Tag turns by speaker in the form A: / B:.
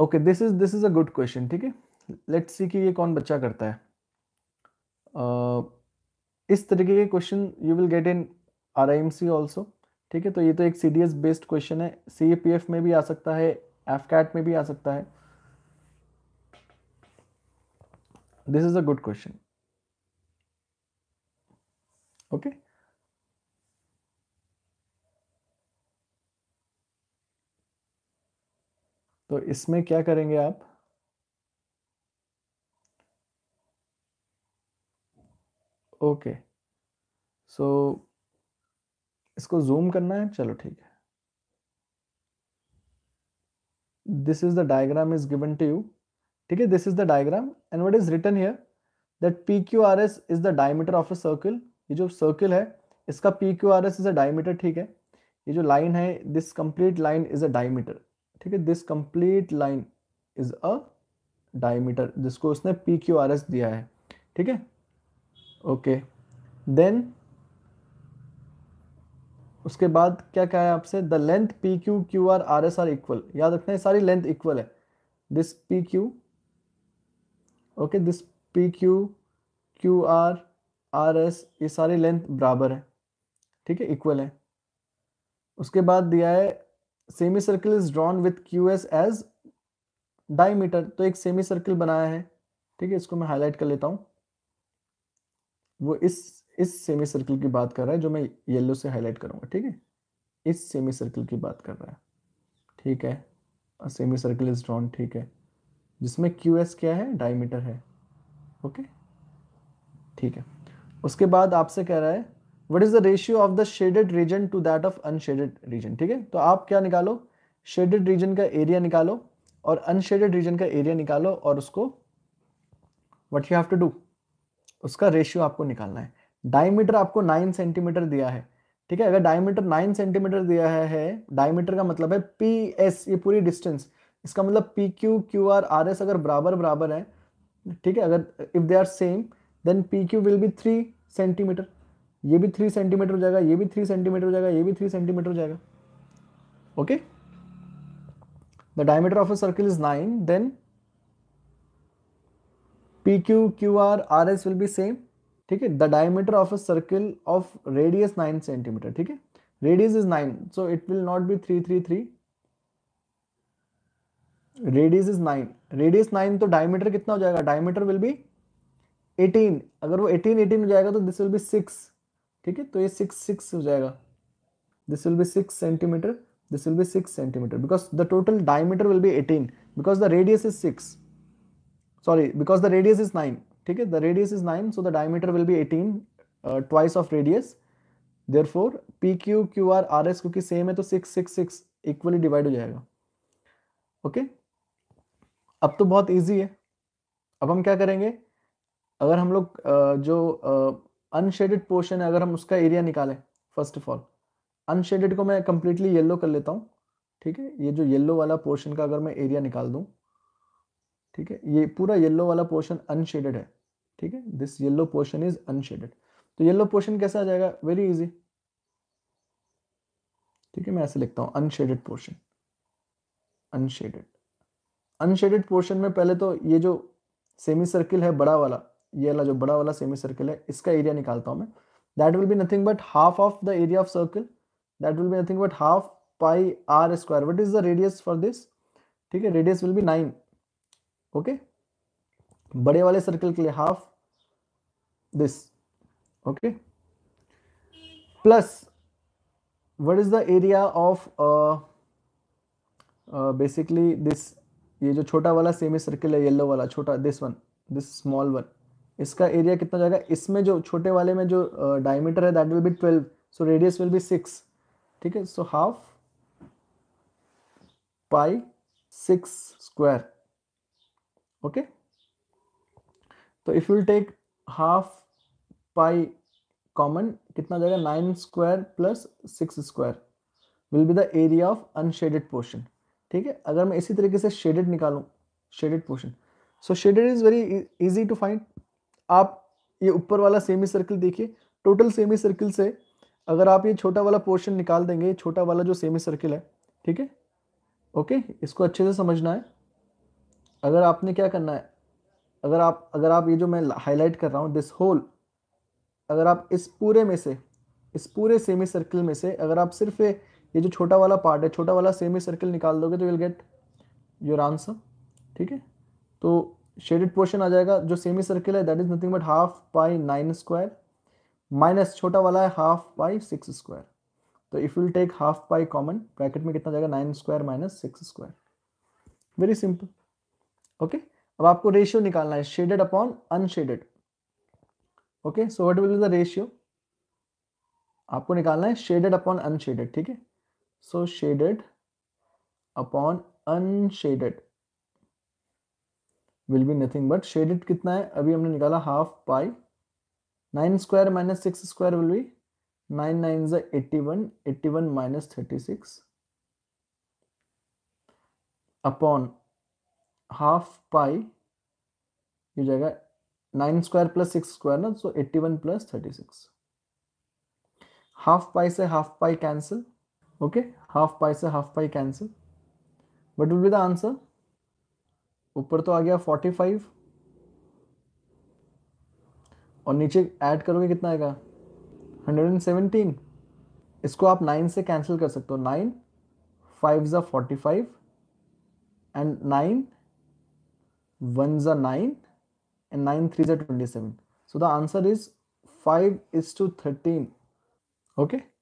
A: Okay this is this is a good question ठीक है let's see कि ये कौन बच्चा करता है uh, इस तरीके के question you will get in R I M C also ठीक है तो ये तो एक C D S based question है सी ए पी एफ में भी आ सकता है एफ कैट में भी आ सकता है this is a good question इसमें क्या करेंगे आप ओके सो so, इसको जूम करना है चलो ठीक है this is the diagram is given to you ठीक है this is the diagram and what is return here that P Q R S is the diameter of a circle ये जो सर्किल है इसका P Q R S is a diameter ठीक है ये जो लाइन है this complete line is a diameter ठीक है this complete line is a diameter जिसको उसने पी क्यू आर एस दिया है ठीक है ओके देन उसके बाद क्या क्या है आपसे the length P Q Q R R S are equal याद रखना है सारी लेंथ इक्वल है this P Q okay this P Q Q R R S ये सारी लेंथ बराबर है ठीक है इक्वल है उसके बाद दिया है semicircle is drawn with QS as diameter तो एक सेमी सर्किल बनाया है ठीक है इसको मैं हाईलाइट कर लेता हूं वो इस इस सेमी सर्किल की बात कर रहा है जो मैं येलो से हाईलाइट करूंगा ठीक है इस सेमी सर्किल की बात कर रहा है ठीक है सेमी सर्किल इज ड्रॉन ठीक है जिसमें क्यू एस क्या है डायमीटर है ओके ठीक है उसके बाद आपसे कह रहा है what is the ratio of the shaded region to that of unshaded region ठीक है तो आप क्या निकालो शेडेड रीजन का एरिया निकालो और अनशेडेड रीजन का एरिया निकालो और उसको what you have to do उसका रेशियो आपको निकालना है डायमीटर आपको नाइन सेंटीमीटर दिया है ठीक है अगर डायमीटर नाइन सेंटीमीटर दिया है, है डायमीटर का मतलब है पी एस ये पूरी डिस्टेंस इसका मतलब P Q Q R R S अगर बराबर बराबर है ठीक है अगर if they are same then P Q will be three centimetre ये भी थ्री सेंटीमीटर हो जाएगा ये भी थ्री सेंटीमीटर हो जाएगा ये भी थ्री सेंटीमीटर हो जाएगा okay the diameter of a circle is nine then P Q Q R R S will be same ठीक है the diameter of a circle of radius nine centimetre ठीक है radius is nine so it will not be three three three radius is nine radius nine तो diameter कितना हो जाएगा diameter will be eighteen अगर वो एटीन एटीन हो जाएगा तो दिस विल बी सिक्स ठीक है तो ये सिक्स सिक्स हो जाएगा this will be six centimetre this will be six centimetre because the total diameter will be eighteen because the radius is six sorry because the radius is nine ठीक है the radius is nine so the diameter will be eighteen twice of radius there four P Q Q R R S क्योंकि same है तो six six six equally divide हो जाएगा okay okay? अब तो बहुत ईजी है अब हम क्या करेंगे अगर हम लोग uh, जो uh, अनशेडेड पोर्शन है अगर हम उसका एरिया निकालें फर्स्ट ऑफ ऑल अनशेडेड को मैं कंप्लीटली येल्लो कर लेता हूँ ठीक है ये जो येल्लो वाला पोर्शन का अगर मैं एरिया निकाल दूँ ठीक है ये पूरा येल्लो वाला पोर्शन अनशेडेड है ठीक है this yellow portion is unshaded तो येल्लो पोर्शन कैसा आ जाएगा वेरी इजी ठीक है मैं ऐसे लिखता हूँ unshaded portion unshaded unshaded portion में पहले तो ये जो सेमी सर्किल है बड़ा वाला ये वाला जो बड़ा वाला सेमी सर्कल है इसका एरिया निकालता हूँ मैं that will be nothing but half of the area of circle that will be nothing but half pi r square what is the radius for this ठीक है radius will be nine okay बड़े वाले circle के लिए half this okay plus what is the area of basically this ये जो छोटा वाला सेमी सर्कल है येलो वाला छोटा this one this small one इसका एरिया कितना जाएगा इसमें जो छोटे वाले में जो डायमीटर है that will be twelve so radius will be six ठीक है so half pi six square okay तो if you take half pi common कितना जाएगा nine square plus six square will be the area of unshaded portion ठीक है अगर मैं इसी तरीके से शेडेड निकालू shaded portion so shaded is very easy to find आप ये ऊपर वाला सेमी सर्कल देखिए टोटल सेमी सर्कल से अगर आप ये छोटा वाला पोर्शन निकाल देंगे छोटा वाला जो सेमी सर्किल है ठीक है ओके इसको अच्छे से समझना है अगर आपने क्या करना है अगर आप अगर आप ये जो मैं हाईलाइट कर रहा हूँ दिस होल अगर आप इस पूरे में से इस पूरे सेमी सर्कल में से अगर आप सिर्फ ये जो छोटा वाला पार्ट है छोटा वाला सेमी सर्कल निकाल दोगे तो विल गेट योर आंसर ठीक है तो शेडेड पोर्शन आ जाएगा जो सेमी सर्किल है that is nothing but half pi nine square minus छोटा वाला है हाफ बाई सिक्स स्क्वायर तो if will take half pi common bracket में कितना जाएगा nine square minus six square very simple okay अब आपको रेशियो निकालना है shaded upon unshaded okay so what will the ratio आपको निकालना है शेडेड अपॉन अनशेडेड ठीक है so shaded upon unshaded will be nothing but shaded कितना है अभी हमने निकाला half pi nine square minus six square will be nine nine ज eighty one eighty one minus thirty six upon half pi ये जाएगा nine square plus six square ना so तो eighty one plus thirty six half pi से half pi cancel okay half pi से half pi cancel what will be the answer ऊपर तो आ गया forty five और नीचे ऐड करोगे कितना आएगा हंड्रेड एंड सेवनटीन इसको आप नाइन से कैंसिल कर सकते हो नाइन फाइव ज़ा forty five and nine one ज़ा नाइन एंड नाइन थ्री ज़ा twenty seven so the answer is five is to thirteen okay